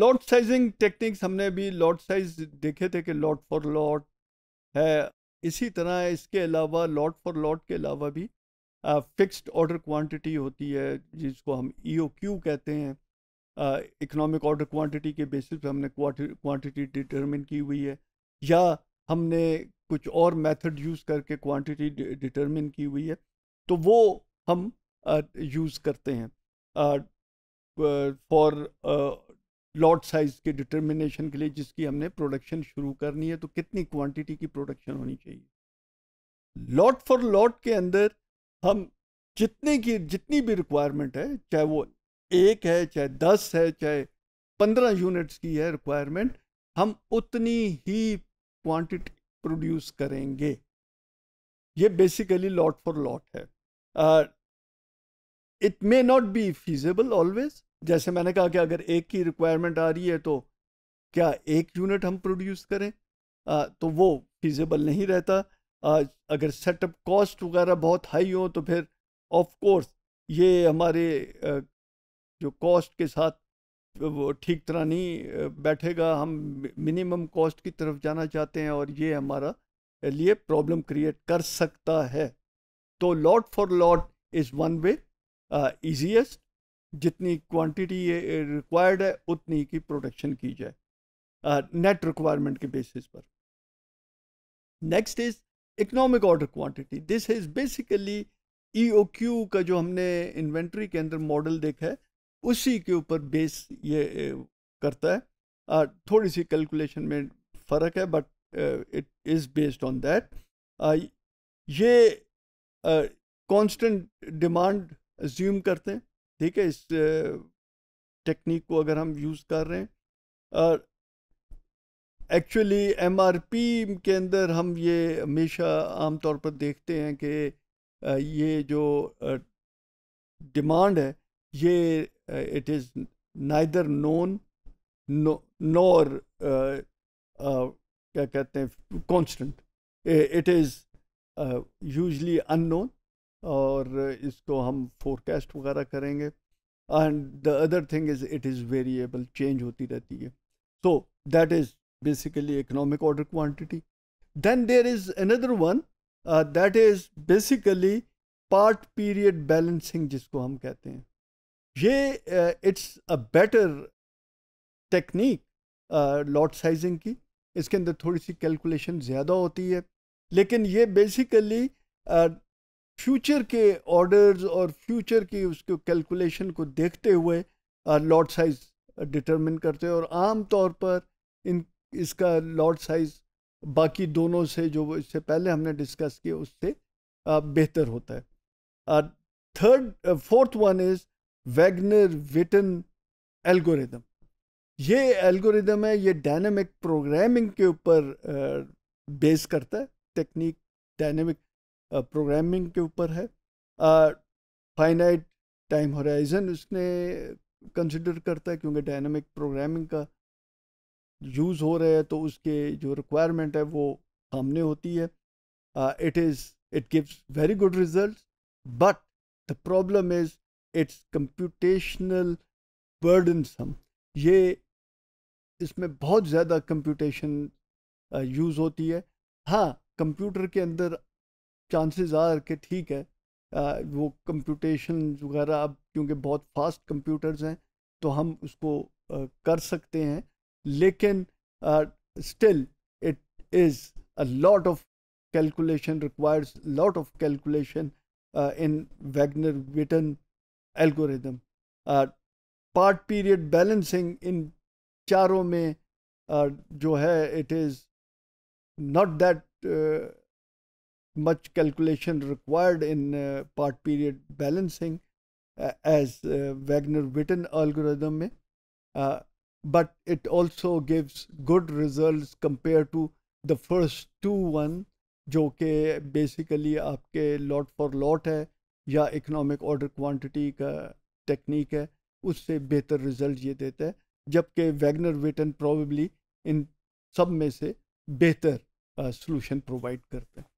lot sizing techniques हमने भी lot size देखे थे कि लॉट फॉर लॉट है इसी तरह इसके अलावा लॉट फॉर लॉट के अलावा भी फिक्स्ड ऑर्डर क्वांटिटी होती है जिसको हम ई ओ क्यू कहते हैं इकोनॉमिक ऑर्डर क्वांटिटी के बेसिस पे हमने क्वांटिटी डिटरमिन की हुई है या हमने कुछ और मेथड यूज़ करके क्वांटिटी डिटरमिन की हुई है तो वो हम यूज़ करते हैं फॉर लॉट साइज के डिटर्मिनेशन के लिए जिसकी हमने प्रोडक्शन शुरू करनी है तो कितनी क्वांटिटी की प्रोडक्शन होनी चाहिए लॉट फॉर लॉट के अंदर हम जितने की जितनी भी रिक्वायरमेंट है चाहे वो एक है चाहे दस है चाहे पंद्रह यूनिट्स की है रिक्वायरमेंट हम उतनी ही क्वांटिटी प्रोड्यूस करेंगे ये बेसिकली लॉट फॉर लॉट है it may not be feasible always जैसे मैंने कहा कि अगर एक की रिक्वायरमेंट आ रही है तो क्या एक यूनिट हम प्रोड्यूस करें आ, तो वो फिजिबल नहीं रहता आ, अगर सेटअप कॉस्ट वगैरह बहुत हाई हो तो फिर ऑफ कोर्स ये हमारे जो कॉस्ट के साथ वो ठीक तरह नहीं बैठेगा हम मिनिमम कॉस्ट की तरफ जाना चाहते हैं और ये हमारा लिए प्रॉब्लम क्रिएट कर सकता है तो lot for lot is one way easiest जितनी क्वांटिटी रिक्वायर्ड है उतनी की प्रोडक्शन की जाए नेट रिक्वायरमेंट के बेसिस पर next is economic order quantity this is basically E का जो हमने इन्वेंट्री के अंदर मॉडल देखा है उसी के ऊपर बेस ये करता है थोड़ी सी कैलकुलेशन में फ़र्क है but it is based on that ये कांस्टेंट डिमांड ज्यूम करते हैं ठीक है इस टेक्निक को अगर हम यूज़ कर रहे हैं और एक्चुअली एमआरपी के अंदर हम ये हमेशा आम तौर पर देखते हैं कि ये जो डिमांड है ये it is neither known nor क्या कहते हैं constant it is usually unknown और इसको हम फोरकास्ट वगैरह करेंगे and the other thing is it is variable change होती रहती है so that is basically economic order quantity then there is another one that is basically part period balancing जिसको हम कहते हैं ये it's a better technique lot sizing की इसके अंदर थोड़ी सी कैलकुलेशन ज़्यादा होती है लेकिन ये बेसिकली फ्यूचर के ऑर्डर्स और फ्यूचर की उसको कैलकुलेशन को देखते हुए लॉट साइज डिटरमिन करते हैं और आम तौर पर इन इसका लॉट साइज बाकी दोनों से जो इससे पहले हमने डिस्कस किया उससे uh, बेहतर होता है third fourth one is Wagner Whitin algorithm ये एल्गोरिदम है ये डायनेमिक प्रोग्रामिंग के ऊपर बेस uh, करता है टेक्निक डायनेमिक प्रोग्रामिंग के ऊपर है फाइनाइट टाइम होराइजन उसने कंसिडर करता है क्योंकि डायनामिक प्रोग्रामिंग का यूज़ हो रहा है तो उसके जो रिक्वायरमेंट है वो सामने होती है it is it gives very good result but the problem is it's computational some ये इसमें बहुत ज़्यादा कंप्यूटेशन यूज़ होती है हाँ कंप्यूटर के अंदर चांसेस आर के ठीक है आ, वो कंप्यूटेशन वगैरह अब क्योंकि बहुत फास्ट कंप्यूटर्स हैं तो हम उसको आ, कर सकते हैं लेकिन still it is a lot of calculation requires lot of calculation in Wagner Whitin algorithm part period balancing इन चारों में uh, जो है it is not that much calculation required in uh, part period balancing uh, as uh, Wagner-Witten algorithm mein uh, but it also gives good results compared to the first two one जो कि basically आपके lot for lot है या economic order quantity का technique है उससे बेहतर result ये देता है जबकि वैगनर वेटन प्रॉबली इन सब में से बेहतर solution provide करते हैं